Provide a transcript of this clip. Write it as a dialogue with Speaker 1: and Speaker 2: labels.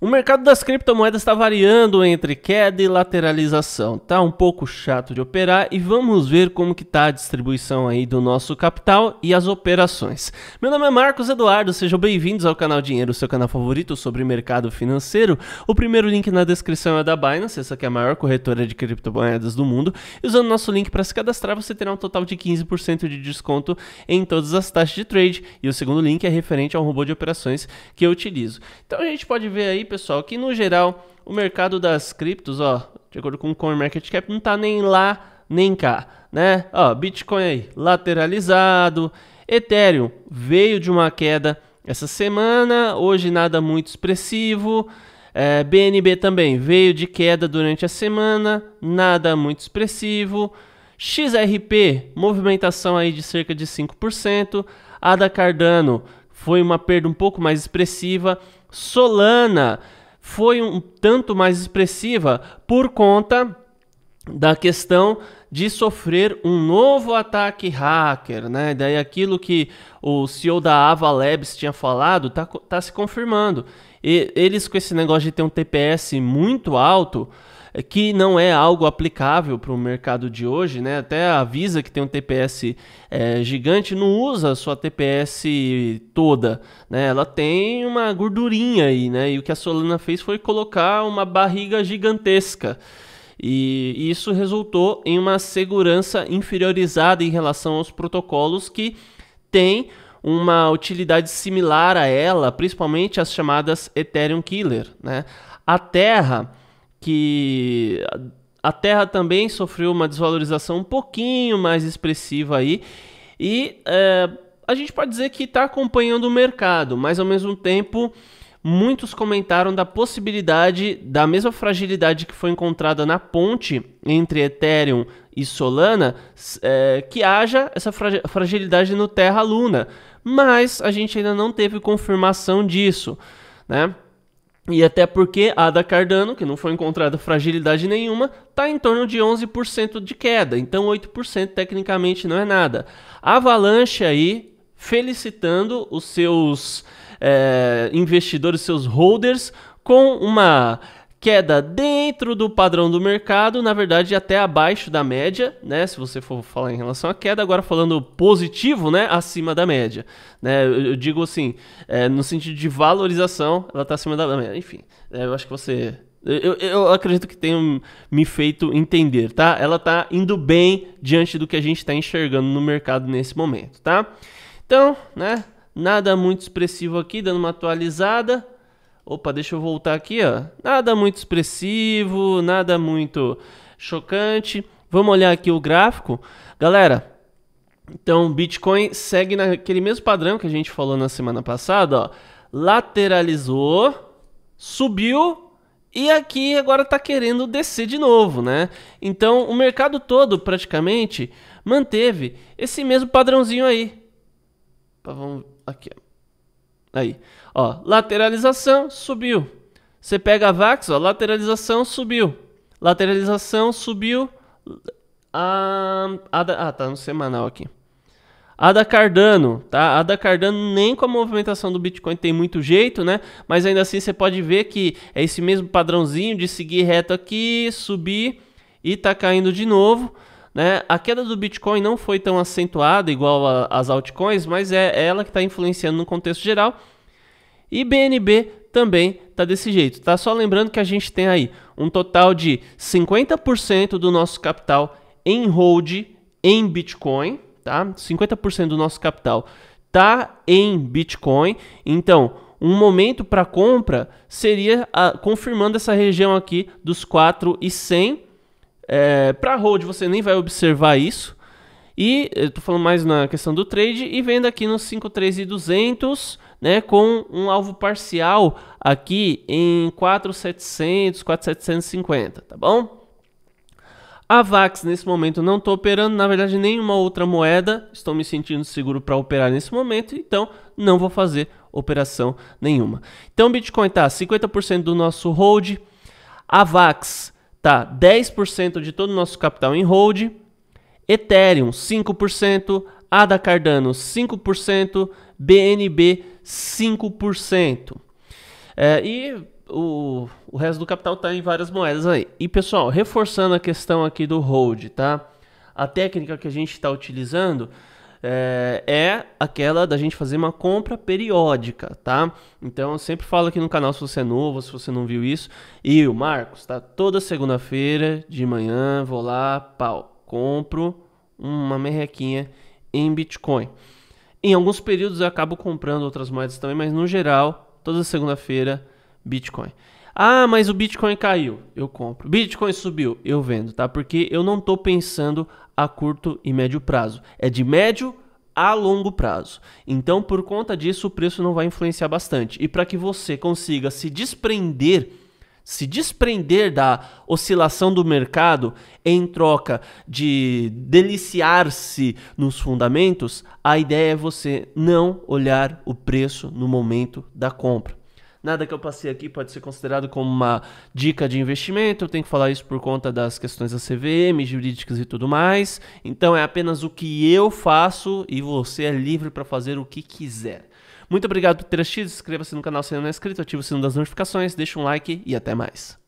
Speaker 1: O mercado das criptomoedas está variando entre queda e lateralização. Tá um pouco chato de operar e vamos ver como que tá a distribuição aí do nosso capital e as operações. Meu nome é Marcos Eduardo, sejam bem-vindos ao canal Dinheiro, seu canal favorito sobre mercado financeiro. O primeiro link na descrição é da Binance, essa que é a maior corretora de criptomoedas do mundo. E usando nosso link para se cadastrar, você terá um total de 15% de desconto em todas as taxas de trade. E o segundo link é referente ao robô de operações que eu utilizo. Então a gente pode ver aí pessoal, que no geral o mercado das criptos, ó, de acordo com o CoinMarketCap, não tá nem lá nem cá, né? Ó, Bitcoin aí, lateralizado, Ethereum veio de uma queda essa semana, hoje nada muito expressivo. É, BNB também veio de queda durante a semana, nada muito expressivo. XRP, movimentação aí de cerca de 5%. ADA Cardano foi uma perda um pouco mais expressiva. Solana foi um tanto mais expressiva por conta da questão de sofrer um novo ataque hacker, né? Daí aquilo que o CEO da Ava Labs tinha falado tá, tá se confirmando. E eles com esse negócio de ter um TPS muito alto, é que não é algo aplicável para o mercado de hoje, né? Até a Visa, que tem um TPS é, gigante, não usa a sua TPS toda, né? Ela tem uma gordurinha aí, né? E o que a Solana fez foi colocar uma barriga gigantesca. E isso resultou em uma segurança inferiorizada em relação aos protocolos que têm uma utilidade similar a ela, principalmente as chamadas Ethereum Killer. Né? A Terra que a terra também sofreu uma desvalorização um pouquinho mais expressiva aí. E é, a gente pode dizer que está acompanhando o mercado, mas ao mesmo tempo muitos comentaram da possibilidade da mesma fragilidade que foi encontrada na ponte entre Ethereum e Solana, é, que haja essa fragilidade no Terra Luna. Mas a gente ainda não teve confirmação disso, né? E até porque a da Cardano, que não foi encontrada fragilidade nenhuma, está em torno de 11% de queda, então 8% tecnicamente não é nada. Avalanche aí felicitando os seus é, investidores, seus holders, com uma queda dentro do padrão do mercado, na verdade até abaixo da média, né? Se você for falar em relação à queda, agora falando positivo, né? Acima da média, né? Eu, eu digo assim, é, no sentido de valorização, ela está acima da média. Enfim, é, eu acho que você eu, eu, acredito que tenha me feito entender, tá? Ela está indo bem diante do que a gente está enxergando no mercado nesse momento, tá? Então, né? Nada muito expressivo aqui, dando uma atualizada. Opa, deixa eu voltar aqui, ó. Nada muito expressivo, nada muito chocante. Vamos olhar aqui o gráfico. Galera, então Bitcoin segue naquele mesmo padrão que a gente falou na semana passada, ó. Lateralizou, subiu e aqui agora está querendo descer de novo, né? Então o mercado todo praticamente manteve esse mesmo padrãozinho aí. Vamos aqui, ó Aí, ó, lateralização subiu. Você pega a VAX, ó, lateralização subiu. Lateralização subiu. A, a da, ah, tá no semanal aqui. A da Cardano, tá? A da Cardano nem com a movimentação do Bitcoin tem muito jeito, né? Mas ainda assim você pode ver que é esse mesmo padrãozinho de seguir reto aqui, subir e tá caindo de novo. Né? A queda do Bitcoin não foi tão acentuada igual às altcoins, mas é ela que está influenciando no contexto geral. E BNB também está desse jeito, tá? Só lembrando que a gente tem aí um total de 50% do nosso capital em hold em Bitcoin, tá? 50% do nosso capital tá em Bitcoin. Então, um momento para compra seria a, confirmando essa região aqui dos 4 e 100 é, para hold você nem vai observar isso. E eu tô falando mais na questão do trade e venda aqui nos 53,200, né, com um alvo parcial aqui em 4,700, 4,750, tá bom? A VAX nesse momento não estou operando, na verdade nenhuma outra moeda, estou me sentindo seguro para operar nesse momento, então não vou fazer operação nenhuma. Então o Bitcoin está 50% do nosso hold, a VAX tá 10% de todo o nosso capital em hold, Ethereum 5%, ADA Cardano 5%, BNB 5%. É, e o, o resto do capital está em várias moedas aí. E pessoal, reforçando a questão aqui do hold, tá? A técnica que a gente está utilizando é, é aquela da gente fazer uma compra periódica, tá? Então eu sempre falo aqui no canal se você é novo, se você não viu isso. E o Marcos, tá? Toda segunda-feira de manhã vou lá, pau, compro uma merrequinha em Bitcoin. Em alguns períodos eu acabo comprando outras moedas também, mas no geral, toda segunda-feira, Bitcoin. Ah, mas o Bitcoin caiu, eu compro. Bitcoin subiu, eu vendo, tá? Porque eu não estou pensando a curto e médio prazo. É de médio a longo prazo. Então, por conta disso, o preço não vai influenciar bastante. E para que você consiga se desprender, se desprender da oscilação do mercado em troca de deliciar-se nos fundamentos, a ideia é você não olhar o preço no momento da compra. Nada que eu passei aqui pode ser considerado como uma dica de investimento. Eu tenho que falar isso por conta das questões da CVM, jurídicas e tudo mais. Então é apenas o que eu faço e você é livre para fazer o que quiser. Muito obrigado por ter assistido. Inscreva-se no canal se ainda não é inscrito, ative o sino das notificações, deixa um like e até mais.